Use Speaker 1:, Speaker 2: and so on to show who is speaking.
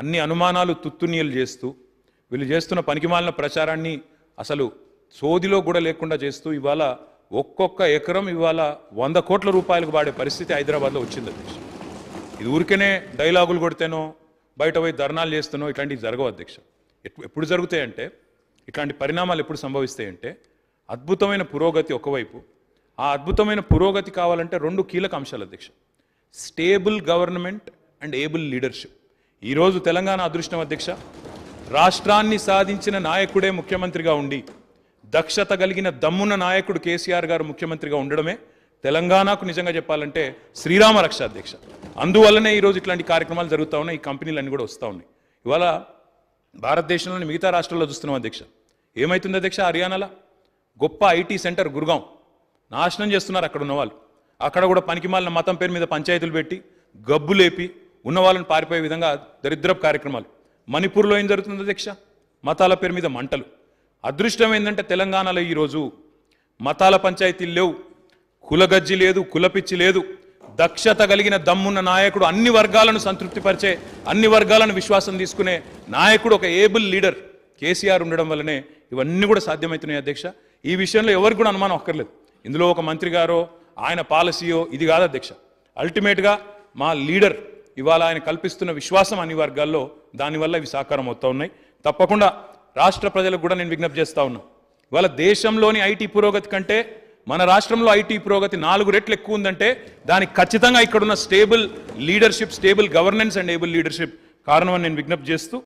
Speaker 1: అన్ని అనుమానాలు తుత్తునీయలు చేస్తూ వీళ్ళు చేస్తున్న పనికిమాలిన ప్రచారాన్ని అసలు సోదిలో కూడా లేకుండా చేస్తూ ఇవాళ ఒక్కొక్క ఎకరం ఇవాళ వంద కోట్ల రూపాయలకు వాడే పరిస్థితి హైదరాబాద్లో వచ్చింది అధ్యక్ష ఇది ఊరికనే డైలాగులు కొడితేనో బయట పోయి ధర్నాలు చేస్తేనో ఇట్లాంటివి జరగవు అధ్యక్ష ఎప్పుడు జరుగుతాయంటే ఇట్లాంటి పరిణామాలు ఎప్పుడు సంభవిస్తాయంటే అద్భుతమైన పురోగతి ఒకవైపు ఆ అద్భుతమైన పురోగతి కావాలంటే రెండు కీలక అంశాలు అధ్యక్ష stable government and able leadership ఈరోజు తెలంగాణ అదృష్టం అధ్యక్ష రాష్ట్రాన్ని సాధించిన నాయకుడే ముఖ్యమంత్రిగా ఉండి దక్షత కలిగిన దమ్మున నాయకుడు కేసీఆర్ గారు ముఖ్యమంత్రిగా ఉండడమే తెలంగాణకు నిజంగా చెప్పాలంటే శ్రీరామ రక్ష అధ్యక్ష అందువల్లనే ఈరోజు ఇట్లాంటి కార్యక్రమాలు జరుగుతూ ఉన్నాయి ఈ కంపెనీలన్నీ కూడా వస్తూ ఉన్నాయి ఇవాళ భారతదేశంలోని మిగతా రాష్ట్రాల్లో చూస్తున్నాం అధ్యక్ష ఏమవుతుంది అధ్యక్ష హర్యానాలో గొప్ప ఐటీ సెంటర్ గురుగాం నాశనం చేస్తున్నారు అక్కడ ఉన్న వాళ్ళు అక్కడ కూడా పనికిమాలిన మతం పేరు మీద పంచాయతీలు పెట్టి గబ్బులేపి ఉన్న వాళ్ళని పారిపోయే విధంగా దరిద్ర కార్యక్రమాలు మణిపూర్లో ఏం జరుగుతుంది అధ్యక్ష మతాల పేరు మీద మంటలు అదృష్టం ఏంటంటే తెలంగాణలో ఈరోజు మతాల పంచాయతీలు లేవు కులగజ్జి లేదు కులపిచ్చి లేదు దక్షత కలిగిన దమ్మున్న నాయకుడు అన్ని వర్గాలను సంతృప్తిపరిచే అన్ని వర్గాలను విశ్వాసం తీసుకునే నాయకుడు ఒక ఏబుల్ లీడర్ కేసీఆర్ ఉండడం వల్లనే ఇవన్నీ కూడా సాధ్యమవుతున్నాయి అధ్యక్ష ఈ విషయంలో ఎవరికి కూడా అనుమానం అక్కర్లేదు ఇందులో ఒక మంత్రి గారో ఆయన పాలసీయో ఇది కాదు అధ్యక్ష అల్టిమేట్గా మా లీడర్ ఇవాళ ఆయన కల్పిస్తున్న విశ్వాసం అన్ని వర్గాల్లో దానివల్ల ఇవి సాకారం అవుతూ ఉన్నాయి తప్పకుండా రాష్ట్ర ప్రజలకు కూడా నేను విజ్ఞప్తి చేస్తూ ఉన్నా ఇవాళ దేశంలోని ఐటీ పురోగతి కంటే మన రాష్ట్రంలో ఐటీ పురోగతి నాలుగు రెట్లు ఎక్కువ ఉందంటే దానికి ఖచ్చితంగా ఇక్కడున్న stable leadership stable governance and able leadership కారణం నేను విజ్ఞప్తి చేస్తూ